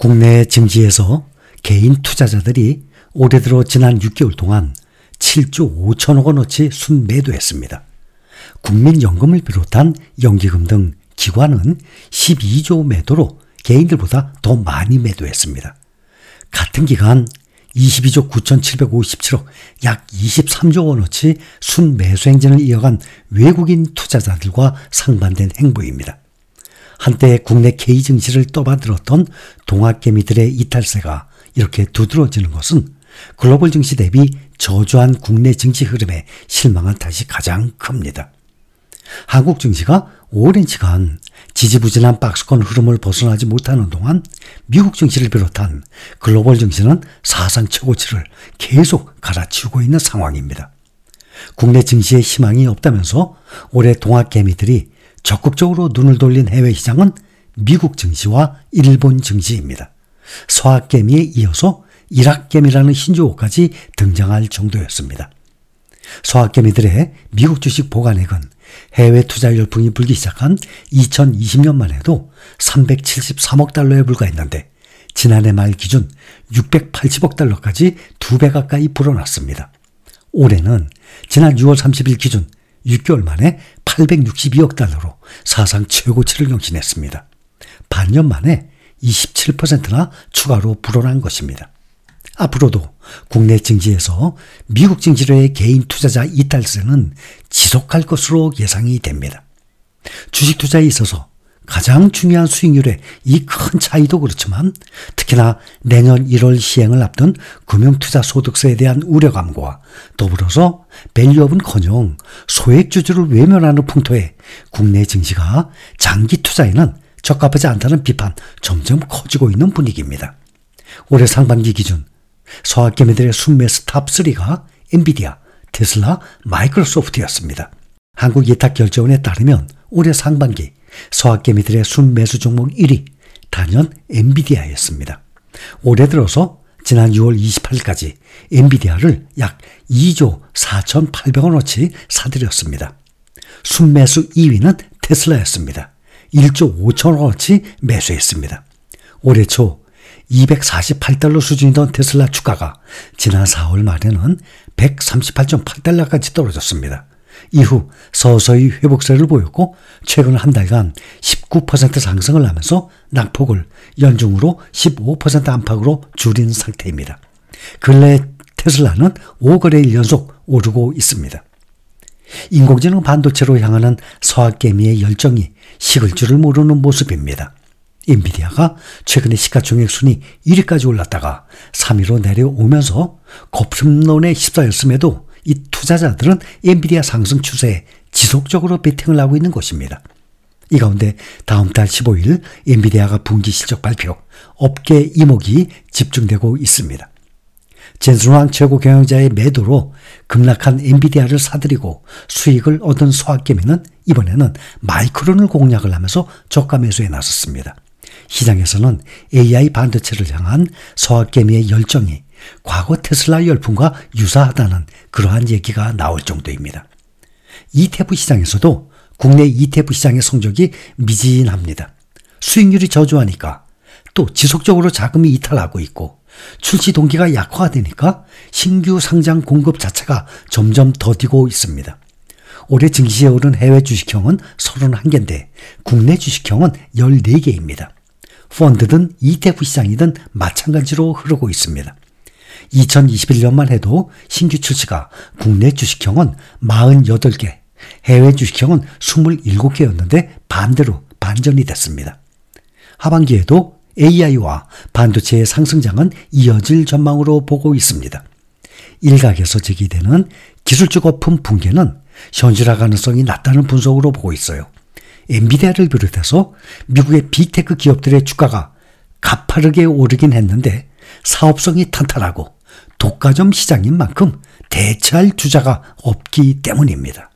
국내 증시에서 개인 투자자들이 올해 들어 지난 6개월 동안 7조 5천억 원어치 순매도했습니다. 국민연금을 비롯한 연기금 등 기관은 12조 매도로 개인들보다 더 많이 매도했습니다. 같은 기간 22조 9,757억 약 23조 원어치 순매수 행진을 이어간 외국인 투자자들과 상반된 행보입니다. 한때 국내 K 증시를 떠받들었던 동학개미들의 이탈세가 이렇게 두드러지는 것은 글로벌 증시 대비 저조한 국내 증시 흐름에 실망한 탓이 가장 큽니다. 한국 증시가 오랜 시간 지지부진한 박스권 흐름을 벗어나지 못하는 동안 미국 증시를 비롯한 글로벌 증시는 사상 최고치를 계속 갈아치우고 있는 상황입니다. 국내 증시에 희망이 없다면서 올해 동학개미들이 적극적으로 눈을 돌린 해외 시장은 미국 증시와 일본 증시입니다. 소아개미에 이어서 이락개미라는 신조어까지 등장할 정도였습니다. 소아개미들의 미국 주식 보관액은 해외 투자 열풍이 불기 시작한 2020년만 해도 373억 달러에 불과했는데 지난해 말 기준 680억 달러까지 두 배 가까이 불어났습니다. 올해는 지난 6월 30일 기준 6개월 만에 862억 달러로 사상 최고치를 경신했습니다. 반년 만에 27%나 추가로 불어난 것입니다. 앞으로도 국내 증시에서 미국 증시로의 개인 투자자 이탈세는 지속할 것으로 예상이 됩니다. 주식 투자에 있어서 가장 중요한 수익률의 이 큰 차이도 그렇지만 특히나 내년 1월 시행을 앞둔 금융투자소득세에 대한 우려감과 더불어서 밸류업은커녕 소액주주를 외면하는 풍토에 국내 증시가 장기 투자에는 적합하지 않다는 비판 점점 커지고 있는 분위기입니다. 올해 상반기 기준 소학개미들의 순매수 탑3가 엔비디아, 테슬라, 마이크로소프트였습니다. 한국예탁결제원에 따르면 올해 상반기 소학개미들의 순매수 종목 1위 단연 엔비디아였습니다. 올해 들어서 지난 6월 28일까지 엔비디아를 약 2조 4,800원어치 사들였습니다. 순매수 2위는 테슬라였습니다. 1조 5천원어치 매수했습니다. 올해 초 248달러 수준이던 테슬라 주가가 지난 4월 말에는 138.8달러까지 떨어졌습니다. 이후 서서히 회복세를 보였고 최근 한 달간 19% 상승을 하면서 낙폭을 연중으로 15% 안팎으로 줄인 상태입니다. 근래 테슬라는 5거래일 연속 오르고 있습니다. 인공지능 반도체로 향하는 서학개미의 열정이 식을 줄을 모르는 모습입니다. 인비디아가 최근에 시가총액 순위 1위까지 올랐다가 3위로 내려오면서 고품론에 휩싸였음에도 이 투자자들은 엔비디아 상승 추세에 지속적으로 베팅을 하고 있는 것입니다. 이 가운데 다음 달 15일 엔비디아가 분기 실적 발표, 업계 이목이 집중되고 있습니다. 젠수왕 최고 경영자의 매도로 급락한 엔비디아를 사들이고 수익을 얻은 소학개미는 이번에는 마이크론을 공략을 하면서 저가 매수에 나섰습니다. 시장에서는 AI 반도체를 향한 소학개미의 열정이 과거 테슬라 열풍과 유사하다는 그러한 얘기가 나올 정도입니다. ETF 시장에서도 국내 ETF 시장의 성적이 미진합니다. 수익률이 저조하니까 또 지속적으로 자금이 이탈하고 있고 출시 동기가 약화되니까 신규 상장 공급 자체가 점점 더디고 있습니다. 올해 증시에 오른 해외 주식형은 31개인데 국내 주식형은 14개입니다. 펀드든 ETF 시장이든 마찬가지로 흐르고 있습니다. 2021년만 해도 신규 출시가 국내 주식형은 48개, 해외 주식형은 27개였는데 반대로 반전이 됐습니다. 하반기에도 AI와 반도체의 상승장은 이어질 전망으로 보고 있습니다. 일각에서 제기되는 기술적 거품 붕괴는 현실화 가능성이 낮다는 분석으로 보고 있어요. 엔비디아를 비롯해서 미국의 빅테크 기업들의 주가가 가파르게 오르긴 했는데 사업성이 탄탄하고 독과점 시장인 만큼 대체할 주자가 없기 때문입니다.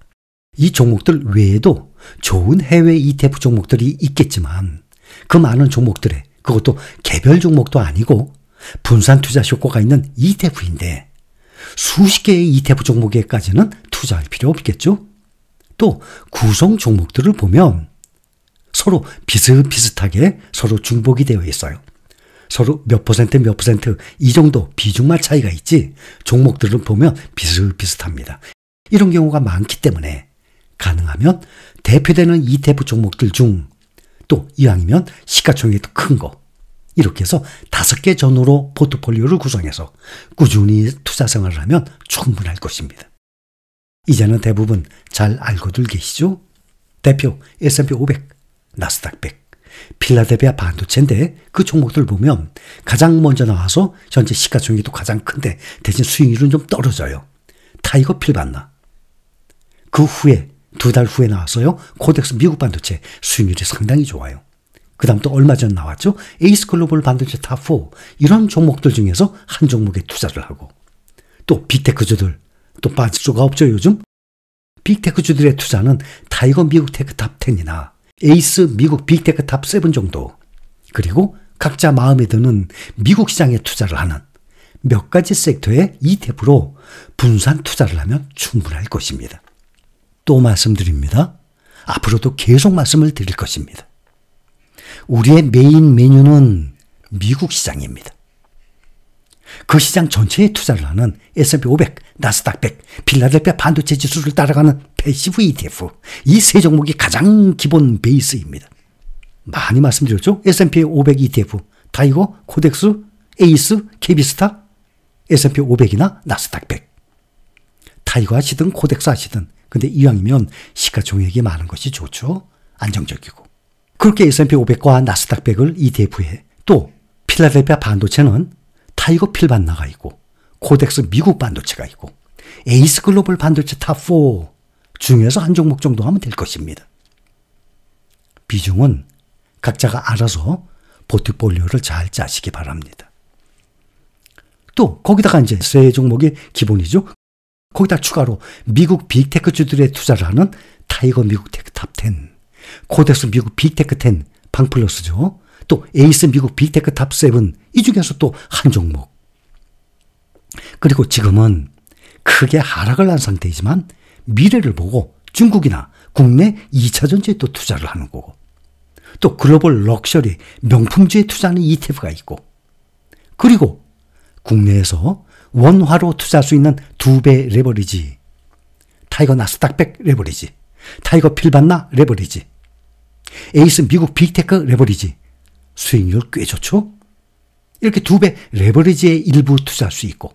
이 종목들 외에도 좋은 해외 ETF 종목들이 있겠지만 그 많은 종목들에 그것도 개별 종목도 아니고 분산 투자 효과가 있는 ETF인데 수십 개의 ETF 종목에까지는 투자할 필요 없겠죠? 또 구성 종목들을 보면 서로 비슷비슷하게 서로 중복이 되어 있어요. 서로 몇 퍼센트 몇 퍼센트 이 정도 비중만 차이가 있지 종목들을 보면 비슷비슷합니다. 이런 경우가 많기 때문에 가능하면 대표되는 ETF 종목들 중 또 이왕이면 시가총액도 큰 거. 이렇게 해서 다섯 개 전후로 포트폴리오를 구성해서 꾸준히 투자 생활을 하면 충분할 것입니다. 이제는 대부분 잘 알고들 계시죠? 대표 S&P 500, 나스닥 100. 필라델비아 반도체인데 그 종목들 보면 가장 먼저 나와서 현재 시가총액도 가장 큰데 대신 수익률은 좀 떨어져요. 타이거 필 봤나? 그 후에 두 달 후에 나왔어요. 코덱스 미국 반도체 수익률이 상당히 좋아요. 그 다음 또 얼마 전 나왔죠. 에이스 글로벌 반도체 탑4 이런 종목들 중에서 한 종목에 투자를 하고 또 빅테크주들 또 빠질 수가 없죠 요즘. 빅테크주들의 투자는 타이거 미국 테크 탑10이나 에이스 미국 빅테크 탑 7 정도, 그리고 각자 마음에 드는 미국 시장에 투자를 하는 몇 가지 섹터의 ETF로 분산 투자를 하면 충분할 것입니다. 또 말씀드립니다. 앞으로도 계속 말씀을 드릴 것입니다. 우리의 메인 메뉴는 미국 시장입니다. 그 시장 전체에 투자를 하는 S&P 500, 나스닥 100, 빌라델피아 반도체 지수를 따라가는 패시브 ETF 이 세 종목이 가장 기본 베이스입니다. 많이 말씀드렸죠? S&P 500 ETF, 다이거, 코덱스, 에이스, k 비스타 S&P 500이나 나스닥 100. 타이거 하시든 코덱스 하시든 근데 이왕이면 시가총액이 많은 것이 좋죠. 안정적이고. 그렇게 S&P 500과 나스닥 100을 ETF에 또 필라델피아 반도체는 타이거 필 반나가 있고 코덱스 미국 반도체가 있고 에이스 글로벌 반도체 탑4 중에서 한 종목 정도 하면 될 것입니다. 비중은 각자가 알아서 포트폴리오를 잘 짜시기 바랍니다. 또 거기다가 이제 세 종목이 기본이죠. 거기다 추가로 미국 빅테크주들의 투자를 하는 타이거 미국 테크 탑10, 코덱스 미국 빅테크 10 방플러스죠. 또 에이스 미국 빅테크 탑7 이 중에서 또 한 종목. 그리고 지금은 크게 하락을 한 상태이지만 미래를 보고 중국이나 국내 2차 전지에 또 투자를 하는 거고 또 글로벌 럭셔리 명품주에 투자하는 ETF가 있고 그리고 국내에서 원화로 투자할 수 있는 두 배 레버리지 타이거 나스닥백 레버리지 타이거 필반나 레버리지 에이스 미국 빅테크 레버리지 수익률 꽤 좋죠? 이렇게 두 배 레버리지의 일부 투자할 수 있고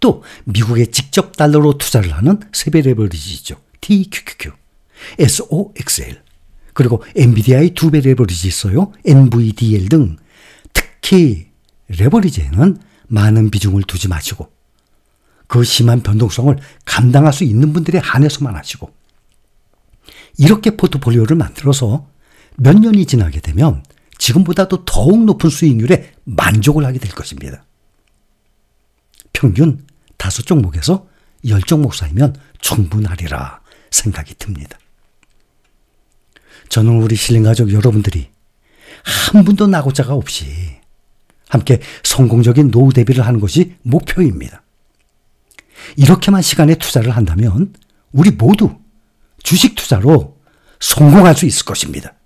또 미국에 직접 달러로 투자를 하는 세 배 레버리지죠. TQQQ, SOXL 그리고 MBDI 두배 레버리지 있어요. NVDL 등 특히 레버리지에는 많은 비중을 두지 마시고 그 심한 변동성을 감당할 수 있는 분들에 한해서만 하시고 이렇게 포트폴리오를 만들어서 몇 년이 지나게 되면 지금보다도 더욱 높은 수익률에 만족을 하게 될 것입니다. 평균 다섯 종목에서 열 종목 사이면 충분하리라 생각이 듭니다. 저는 우리 신림가족 여러분들이 한 분도 낙오자가 없이 함께 성공적인 노후 대비를 하는 것이 목표입니다. 이렇게만 시간에 투자를 한다면 우리 모두 주식 투자로 성공할 수 있을 것입니다.